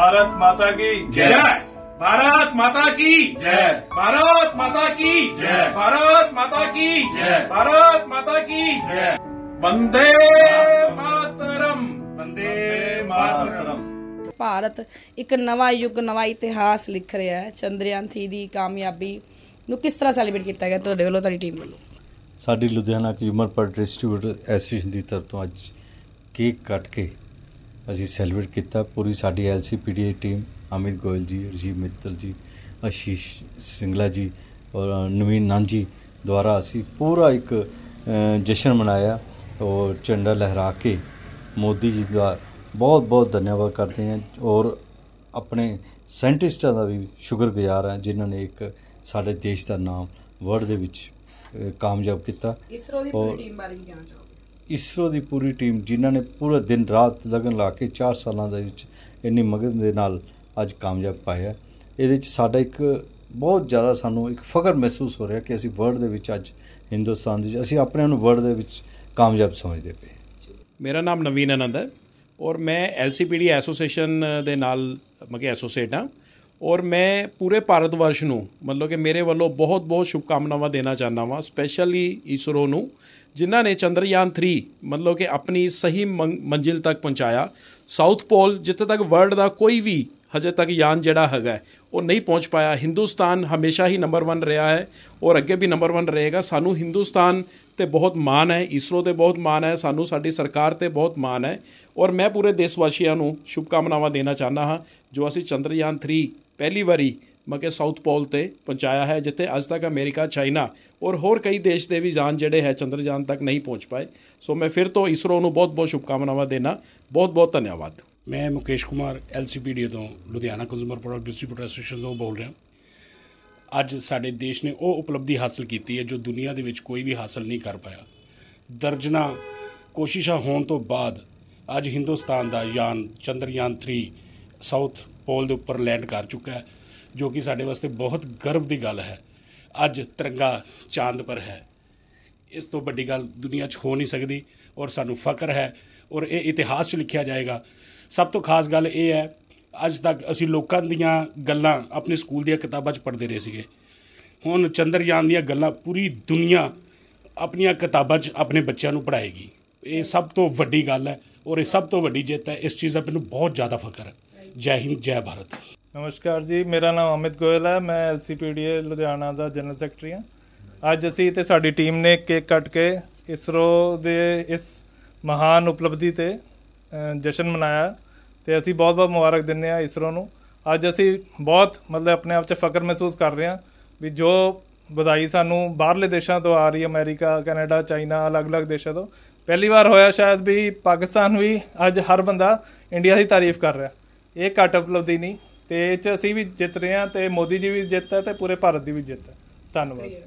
भारत माता की जय भारत माता की जय भारत माता की जय भारत माता की जय भारत माता की जय वंदे मातरम वंदे मातरम ਭਾਰਤ ਇੱਕ ਨਵਾਂ ਯੁੱਗ ਨਵਾਂ ਇਤਿਹਾਸ ਲਿਖ ਰਿਹਾ ਹੈ ਚੰਦਰਯਾਨ 3 ਦੀ ਕਾਮਯਾਬੀ ਨੂੰ ਕਿਸ ਤਰ੍ਹਾਂ ਸੈਲੀਬ੍ਰੇਟ ਕੀਤਾ ਗਿਆ ਤੁਹਾਡੇ ਵੱਲੋਂ ਤੁਹਾਡੀ ਟੀਮ ਵੱਲੋਂ ਸਾਡੀ ਲੁਧਿਆਣਾ ਕੰਜ਼ੂਮਰ ਪਰ ਡਿਸਟ੍ਰੀਬਿਊਟਰ ਐਸੋਸੀਏਸ਼ਨ ਦੀ ਤਰਫੋਂ ਅੱਜ ਕੇਕ ਕੱਟ ਕੇ ਅਸੀਂ ਸੈਲੀਬ੍ਰੇਟ ਕੀਤਾ ਪੂਰੀ ਸਾਡੀ ਐਲਸੀਪੀਡੀਏ ਟੀਮ ਅਮਿਤ ਗੋਇਲ ਜੀ ਰਜੀਵ ਮਿੱਤਲ ਜੀ ਅਸ਼ੀਸ਼ ਸਿੰਗਲਾ ਜੀ ਔਰ ਨਵੀਨ ਨੰਦ ਜੀ ਦੁਆਰਾ ਅਸੀਂ ਪੂਰਾ ਇੱਕ ਜਸ਼ਨ ਮਨਾਇਆ ਔਰ ਚੰਡਾ ਲਹਿਰਾ ਕੇ ਮੋਦੀ ਜੀ ਦਾ ਬਹੁਤ ਬਹੁਤ ਧੰਨਵਾਦ ਕਰਦੇ ਹਾਂ ਔਰ ਆਪਣੇ ਸਾਇੰਟਿਸਟਾਂ ਦਾ ਵੀ ਸ਼ੁਕਰਗੁਜ਼ਾਰ ਹਾਂ ਜਿਨ੍ਹਾਂ ਨੇ ਇੱਕ ਸਾਡੇ ਦੇਸ਼ ਦਾ ਨਾਮ ਵਰਲਡ ਦੇ ਵਿੱਚ ਕਾਮਯਾਬ ਕੀਤਾ ਇਸਰੋ ਦੀ ਪੂਰੀ ਟੀਮ ਬਾਰੇ ਚਾਹੁੰਦਾ ਇਸਰੋ ਦੀ ਪੂਰੀ ਟੀਮ ਜਿਨ੍ਹਾਂ ਨੇ ਪੂਰਾ ਦਿਨ ਰਾਤ ਲਗਨ ਲਾ ਕੇ 4 ਸਾਲਾਂ ਦੇ ਵਿੱਚ ਇੰਨੀ ਮਗਨ ਦੇ ਨਾਲ ਅੱਜ ਕਾਮਯਾਬ ਪਾਇਆ ਇਹਦੇ ਵਿੱਚ ਸਾਡਾ ਇੱਕ ਬਹੁਤ ਜ਼ਿਆਦਾ ਸਾਨੂੰ ਇੱਕ ਫਖਰ ਮਹਿਸੂਸ ਹੋ ਰਿਹਾ ਕਿ ਅਸੀਂ ਵਰਲਡ ਦੇ ਵਿੱਚ ਅੱਜ ਹਿੰਦੁਸਤਾਨ ਦੇ ਅਸੀਂ ਆਪਣੇ ਨੂੰ ਵਰਲਡ ਦੇ ਵਿੱਚ ਕਾਮਯਾਬ ਸਮਝਦੇ ਪਏ ਮੇਰਾ ਨਾਮ ਨਵੀਨ ਆਨੰਦ ਹੈ ਔਰ ਮੈਂ ਐਲਸੀਪੀਡੀ ਐਸੋਸੀਏਸ਼ਨ ਦੇ ਨਾਲ ਮਗੇ ਐਸੋਸੀਏਟ ਹਾਂ ਔਰ ਮੈਂ ਪੂਰੇ ਭਾਰਤ ਵਰਸ਼ ਨੂੰ ਮਤਲਬ ਕਿ ਮੇਰੇ ਵੱਲੋਂ ਬਹੁਤ ਬਹੁਤ ਸ਼ੁਭਕਾਮਨਾਵਾਂ ਦੇਣਾ ਚਾਹੁੰਦਾ ਹਾਂ ਸਪੈਸ਼ਲੀ ਇਸਰੋ ਨੂੰ ਜਿਨ੍ਹਾਂ ਨੇ ਚੰਦਰਯਾਨ 3 ਮਤਲਬ ਕਿ ਆਪਣੀ ਸਹੀ ਮੰਜ਼ਿਲ ਤੱਕ ਪਹੁੰਚਾਇਆ ਸਾਊਥ ਪੋਲ ਜਿੱਥੇ ਤੱਕ ਵਰਲਡ ਦਾ ਕੋਈ ਵੀ ਹਜੇ ਤੱਕ ਯਾਨ ਜਿਹੜਾ ਹੈਗਾ ਉਹ ਨਹੀਂ ਪਹੁੰਚ ਪਾਇਆ ਹਿੰਦੁਸਤਾਨ ਹਮੇਸ਼ਾ ਹੀ ਨੰਬਰ 1 ਰਿਹਾ ਹੈ ਔਰ ਅੱਗੇ ਵੀ ਨੰਬਰ 1 ਰਹੇਗਾ ਸਾਨੂੰ ਹਿੰਦੁਸਤਾਨ ਤੇ ਬਹੁਤ ਮਾਣ ਹੈ ਇਸਰੋ ਤੇ ਬਹੁਤ ਮਾਣ ਹੈ ਸਾਨੂੰ ਸਾਡੀ ਸਰਕਾਰ ਤੇ ਬਹੁਤ ਮਾਣ ਹੈ ਔਰ ਮੈਂ ਪੂਰੇ ਦੇਸ਼ ਵਾਸੀਆਂ ਨੂੰ ਸ਼ੁਭਕਾਮਨਾਵਾਂ ਦੇਣਾ ਚਾਹੁੰਦਾ ਹਾਂ ਜੋ ਅਸੀਂ ਚੰਦਰਯਾਨ 3 ਪਹਿਲੀ ਵਾਰੀ ਮਕੇ ਸਾਊਥ ਪੋਲ ਤੇ ਪਹੁੰਚਾਇਆ ਹੈ ਜਿੱਥੇ ਅੱਜ ਤੱਕ ਅਮਰੀਕਾ ਚਾਈਨਾ ਔਰ ਹੋਰ ਕਈ ਦੇਸ਼ ਦੇ ਵੀ ਜਾਨ ਜਿਹੜੇ ਹੈ ਚੰਦਰਯਾਨ ਤੱਕ ਨਹੀਂ ਪਹੁੰਚ ਪਾਏ ਸੋ ਮੈਂ ਫਿਰ ਤੋਂ ਇਸਰੋ ਨੂੰ ਬਹੁਤ-ਬਹੁਤ ਸ਼ੁਭਕਾਮਨਾਵਾਂ ਦੇਣਾ ਬਹੁਤ-ਬਹੁਤ ਧੰਨਵਾਦ ਮੈਂ ਮੁਕੇਸ਼ ਕੁਮਾਰ ਐਲਸੀਪੀਡੀ ਤੋਂ Ludhiana consumer product distributor association ਤੋਂ ਬੋਲ ਰਿਹਾ ਅੱਜ ਸਾਡੇ ਦੇਸ਼ ਨੇ ਉਹ ਉਪਲਬਧੀ ਹਾਸਲ ਕੀਤੀ ਹੈ ਜੋ ਦੁਨੀਆ ਦੇ ਵਿੱਚ ਕੋਈ ਵੀ ਹਾਸਲ ਨਹੀਂ ਕਰ ਪਾਇਆ ਦਰਜਨਾ ਕੋਸ਼ਿਸ਼ਾਂ ਹੋਣ ਤੋਂ ਬਾਅਦ ਅੱਜ ਹਿੰਦੁਸਤਾਨ ਦਾ ਯਾਨ ਚੰਦਰਯਾਨ 3 ਸਾਊਥ ਪੋਲ ਦੇ ਉੱਪਰ ਲੈਂਡ ਕਰ ਚੁੱਕਾ ਹੈ ਜੋ ਕਿ ਸਾਡੇ ਵਾਸਤੇ ਬਹੁਤ ਗਰਵ ਦੀ ਗੱਲ ਹੈ ਅੱਜ ਤਿਰੰਗਾ ਚਾਂਦ ਪਰ ਹੈ ਇਸ ਤੋਂ ਵੱਡੀ ਗੱਲ ਦੁਨੀਆ 'ਚ ਹੋ ਨਹੀਂ ਸਕਦੀ ਔਰ ਸਾਨੂੰ ਫਕਰ ਹੈ ਔਰ ਇਹ ਇਤਿਹਾਸ 'ਚ ਲਿਖਿਆ ਜਾਏਗਾ ਸਭ ਤੋਂ ਖਾਸ ਗੱਲ ਇਹ ਹੈ ਅੱਜ ਤੱਕ ਅਸੀਂ ਲੋਕਾਂ ਦੀਆਂ ਗੱਲਾਂ ਆਪਣੇ ਸਕੂਲ ਦੀਆਂ ਕਿਤਾਬਾਂ 'ਚ ਪੜ੍ਹਦੇ ਰਹੇ ਸੀਗੇ ਹੁਣ ਚੰਦਰਯਾਨ ਦੀਆਂ ਗੱਲਾਂ ਪੂਰੀ ਦੁਨੀਆ ਆਪਣੀਆਂ ਕਿਤਾਬਾਂ 'ਚ ਆਪਣੇ ਬੱਚਿਆਂ ਨੂੰ ਪੜ੍ਹਾਏਗੀ ਇਹ ਸਭ ਤੋਂ ਵੱਡੀ ਗੱਲ ਹੈ ਔਰ ਇਹ ਸਭ ਤੋਂ ਵੱਡੀ ਜਿੱਤ ਹੈ ਇਸ ਚੀਜ਼ ਦਾ ਮੈਨੂੰ ਬਹੁਤ ਜ਼ਿਆਦਾ ਫਕਰ ਹੈ ਜੈ ਹਿੰਦ ਜੈ ਭਾਰਤ ਨਮਸਕਾਰ ਜੀ ਮੇਰਾ ਨਾਮ ਅਮਿਤ ਗੋਇਲ ਹੈ ਮੈਂ ਐਲਸੀਪੀਡੀਏ ਲੁਧਿਆਣਾ ਦਾ ਜਨਰਲ ਸੈਕਟਰੀ ਹਾਂ ਅੱਜ ਅਸੀਂ ਤੇ ਸਾਡੀ ਟੀਮ ਨੇ ਕੇਕ ਕੱਟ ਕੇ ਇਸਰੋ ਦੇ ਇਸ ਮਹਾਨ ਉਪਲਬਧੀ ਤੇ ਜਸ਼ਨ ਮਨਾਇਆ ਤੇ ਅਸੀਂ ਬਹੁਤ-ਬਹੁਤ ਮੁਬਾਰਕ ਦਿੰਨੇ ਆ ਇਸਰੋ ਨੂੰ ਅੱਜ ਅਸੀਂ ਬਹੁਤ ਮਤਲਬ ਆਪਣੇ ਆਪ 'ਚ ਫਕਰ ਮਹਿਸੂਸ ਕਰ ਰਹੇ ਹਾਂ ਵੀ ਜੋ ਵਧਾਈ ਸਾਨੂੰ ਬਾਹਰਲੇ ਦੇਸ਼ਾਂ ਤੋਂ ਆ ਰਹੀ ਅਮਰੀਕਾ ਕੈਨੇਡਾ ਚਾਈਨਾ ਅਲੱਗ-ਅਲੱਗ ਦੇਸ਼ਾਂ ਤੋਂ ਪਹਿਲੀ ਵਾਰ ਹੋਇਆ ਸ਼ਾਇਦ ਵੀ ਪਾਕਿਸਤਾਨ ਵੀ ਅੱਜ ਹਰ ਬੰਦਾ ਇੰਡੀਆ ਦੀ ਤਾਰੀਫ ਕਰ ਰਿਹਾ ਇਹ ਘੱਟ ਉਪਲਬਧੀ ਨਹੀਂ ਤੇ ਇਹ 'ਚ ਅਸੀਂ ਵੀ ਜਿੱਤ ਰਹੇ ਹਾਂ ਤੇ ਮੋਦੀ ਜੀ ਵੀ ਜਿੱਤ ਹੈ ਪੂਰੇ ਭਾਰਤ ਦੀ ਵੀ ਜਿੱਤ ਹੈ ਧੰਨਵਾਦ